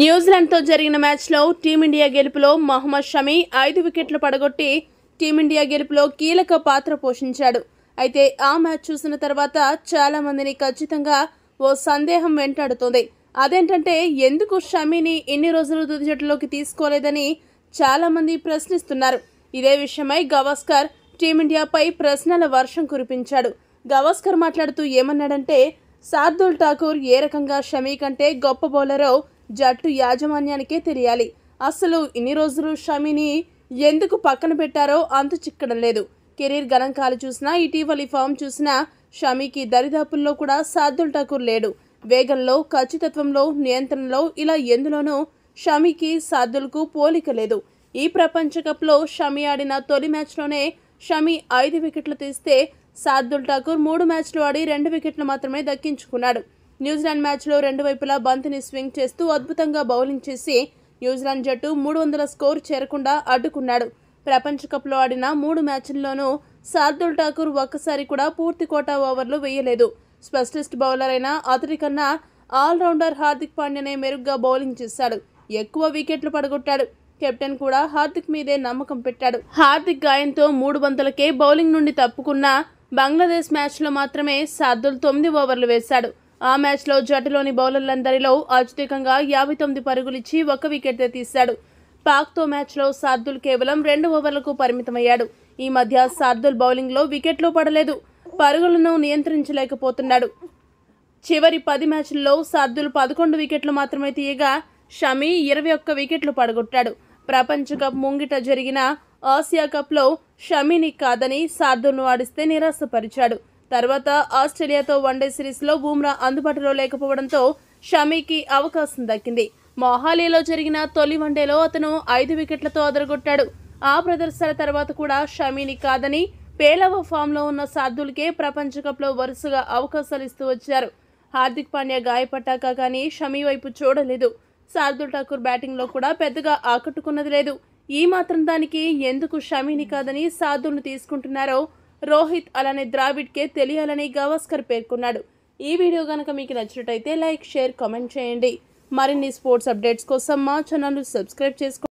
న్యూజిలాండ్తో జరిగిన మ్యాచ్లో టీమిండియా గెలుపులో మహమ్మద్ షమీ ఐదు వికెట్లు పడగొట్టి టీమిండియా గెలుపులో కీలక పాత్ర పోషించాడు అయితే ఆ మ్యాచ్ చూసిన తర్వాత చాలా మందిని ఖచ్చితంగా ఓ సందేహం వెంటాడుతోంది అదేంటంటే ఎందుకు షమీని ఎన్ని రోజులు తుది జట్టులోకి తీసుకోలేదని చాలామంది ప్రశ్నిస్తున్నారు ఇదే విషయమై గవాస్కర్ టీమిండియాపై ప్రశ్నల వర్షం కురిపించాడు గవాస్కర్ మాట్లాడుతూ ఏమన్నాడంటే శార్దుల్ ఠాకూర్ ఏ రకంగా షమీ కంటే గొప్ప బౌలరో జట్టు యాజమాన్యానికే తెలియాలి అసలు ఇన్ని రోజులు షమిని ఎందుకు పక్కన పెట్టారో అంత చిక్కడం లేదు కెరీర్ గణాంకాలు చూసినా ఇటీవలి ఫామ్ చూసినా షమికి దరిదాపుల్లో కూడా సాద్దుల్ ఠాకూర్ లేడు వేగంలో ఖచ్చితత్వంలో నియంత్రణలో ఇలా ఎందులోనూ షమికి సాధ్యులకు పోలిక లేదు ఈ ప్రపంచ షమి ఆడిన తొలి మ్యాచ్లోనే షమి ఐదు వికెట్లు తీస్తే సాద్దుల్ ఠాకూర్ మూడు మ్యాచ్లు ఆడి రెండు వికెట్లు మాత్రమే దక్కించుకున్నాడు న్యూజిలాండ్ మ్యాచ్లో రెండు వైపులా బంతిని స్వింగ్ చేస్తూ అద్భుతంగా బౌలింగ్ చేసి న్యూజిలాండ్ జట్టు మూడు వందల స్కోర్ చేరకుండా అడ్డుకున్నాడు ప్రపంచ కప్లో ఆడిన మూడు మ్యాచ్ల్లోనూ శార్దుల్ ఠాకూర్ ఒక్కసారి కూడా పూర్తి కోటా ఓవర్లు వేయలేదు స్పెషలిస్ట్ బౌలర్ అయిన అతడి కన్నా ఆల్రౌండర్ హార్దిక్ పాండ్యనే మెరుగ్గా బౌలింగ్ చేశాడు ఎక్కువ వికెట్లు పడగొట్టాడు కెప్టెన్ కూడా హార్దిక్ మీదే నమ్మకం పెట్టాడు హార్దిక్ గాయంతో మూడు వందలకే బౌలింగ్ నుండి తప్పుకున్న బంగ్లాదేశ్ మ్యాచ్లో మాత్రమే శార్దుల్ తొమ్మిది ఓవర్లు వేశాడు ఆ మ్యాచ్లో జట్టులోని బౌలర్లందరిలో అత్యధికంగా యాభై తొమ్మిది పరుగులిచ్చి ఒక వికెట్ తీశాడు పాక్తో మ్యాచ్లో సార్దుల్ కేవలం రెండు ఓవర్లకు పరిమితమయ్యాడు ఈ మధ్య సార్దుల్ బౌలింగ్లో వికెట్లు పడలేదు పరుగులను నియంత్రించలేకపోతున్నాడు చివరి పది మ్యాచ్ల్లో సార్దుల్ పదకొండు వికెట్లు మాత్రమే తీయగా షమీ ఇరవై ఒక్క వికెట్లు పడగొట్టాడు ప్రపంచ కప్ ముంగిట జరిగిన ఆసియా కప్లో షమీని కాదని సార్దుల్ను ఆడిస్తే నిరాశపరిచాడు తర్వాత ఆస్ట్రేలియాతో వన్డే సిరీస్లో బూమ్రా అందుబాటులో లేకపోవడంతో షమీకి అవకాశం దక్కింది మొహాలీలో జరిగిన తొలి వన్డేలో అతను ఐదు వికెట్లతో అదరగొట్టాడు ఆ ప్రదర్శన తర్వాత కూడా షమీని కాదని పేలవ ఫామ్లో ఉన్న సార్దుల్కే ప్రపంచ కప్లో వరుసగా అవకాశాలు ఇస్తూ వచ్చారు హార్దిక్ పాండ్యా గాయపడ్డాక కానీ షమీ వైపు చూడలేదు శార్దుల్ ఠాకూర్ బ్యాటింగ్లో కూడా పెద్దగా ఆకట్టుకున్నది లేదు ఈ మాత్రం దానికి ఎందుకు షమీని కాదని సార్దుల్ను తీసుకుంటున్నారో రోహిత్ అలానే ద్రావిడ్కే తెలియాలని గవాస్కర్ పేర్కొన్నాడు ఈ వీడియో కనుక మీకు నచ్చినట్టయితే లైక్ షేర్ కామెంట్ చేయండి మరిన్ని స్పోర్ట్స్ అప్డేట్స్ కోసం మా ఛానల్ సబ్స్క్రైబ్ చేసుకోండి